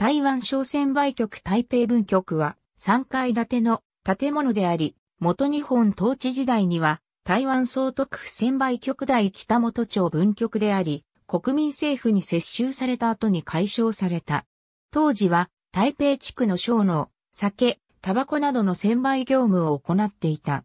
台湾商船売局台北分局は3階建ての建物であり、元日本統治時代には台湾総督府船売局大北本町分局であり、国民政府に接収された後に解消された。当時は台北地区の商農、酒、タバコなどの専売業務を行っていた。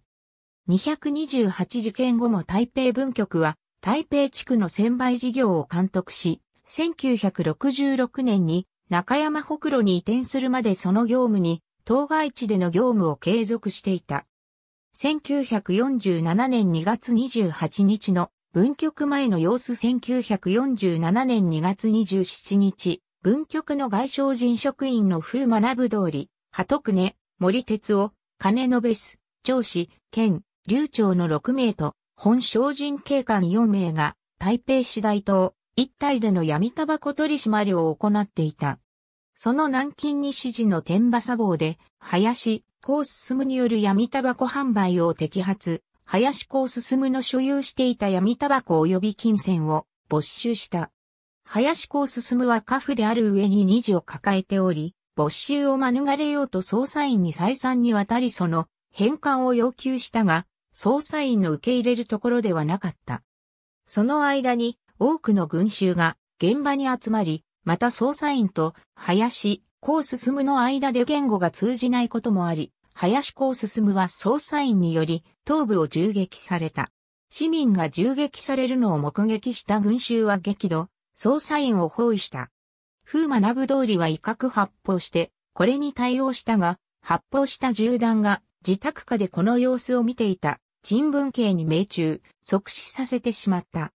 228事件後も台北分局は台北地区の専売事業を監督し、1966年に中山北路に移転するまでその業務に、当該地での業務を継続していた。1947年2月28日の文局前の様子1947年2月27日、文局の外省人職員の風学ぶ通り、鳩久森哲夫、金延べす、長子、県、流長の6名と、本省人警官4名が、台北市大東、一体での闇タバコ取締りを行っていた。その南京に指示の天馬砂防で、林、高進による闇タバコ販売を摘発、林高進の所有していた闇タバコ及び金銭を没収した。林高進は家父である上に二次を抱えており、没収を免れようと捜査員に再三にわたりその返還を要求したが、捜査員の受け入れるところではなかった。その間に多くの群衆が現場に集まり、また捜査員と林、こう進むの間で言語が通じないこともあり、林こう進むは捜査員により頭部を銃撃された。市民が銃撃されるのを目撃した群衆は激怒、捜査員を包囲した。風学ぶ通りは威嚇発砲して、これに対応したが、発砲した銃弾が自宅下でこの様子を見ていた、陳文系に命中、即死させてしまった。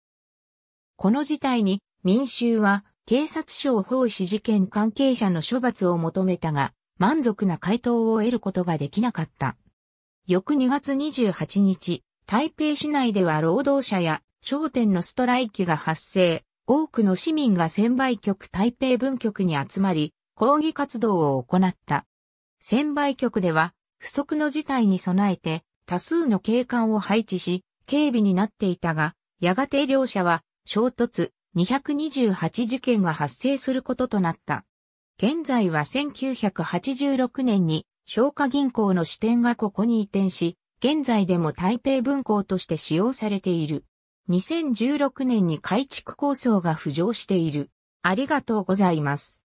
この事態に民衆は警察庁奉仕事件関係者の処罰を求めたが、満足な回答を得ることができなかった。翌2月28日、台北市内では労働者や商店のストライキが発生、多くの市民が専売局台北分局に集まり、抗議活動を行った。専売局では、不測の事態に備えて、多数の警官を配置し、警備になっていたが、やがて両者は衝突、228事件が発生することとなった。現在は1986年に、消化銀行の支店がここに移転し、現在でも台北分校として使用されている。2016年に改築構想が浮上している。ありがとうございます。